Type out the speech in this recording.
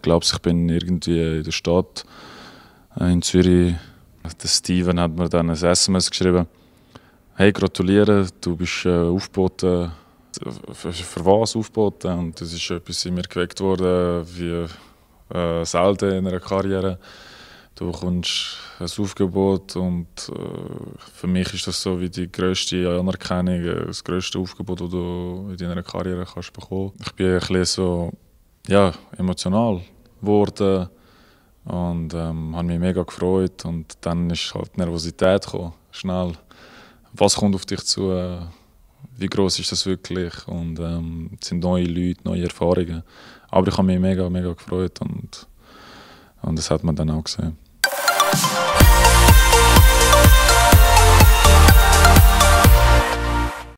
ich glaube, ich bin irgendwie in der Stadt äh, in Zürich. Der Steven hat mir dann ein SMS geschrieben. Hey, gratuliere, du bist äh, aufgeboten. Für, für, was aufgeboten? Und das ist etwas in mir geweckt worden, wie äh, selten in einer Karriere. Du bekommst ein Aufgebot und äh, für mich ist das so wie die grösste Anerkennung, äh, das grösste Aufgebot, das du in deiner Karriere kannst bekommen kannst. Ich bin ein bisschen so ja, emotional geworden und ähm, habe mich mega gefreut und dann ist halt die Nervosität gekommen, schnell, was kommt auf dich zu, wie groß ist das wirklich und ähm, es sind neue Leute, neue Erfahrungen, aber ich habe mich mega, mega gefreut und, und das hat man dann auch gesehen.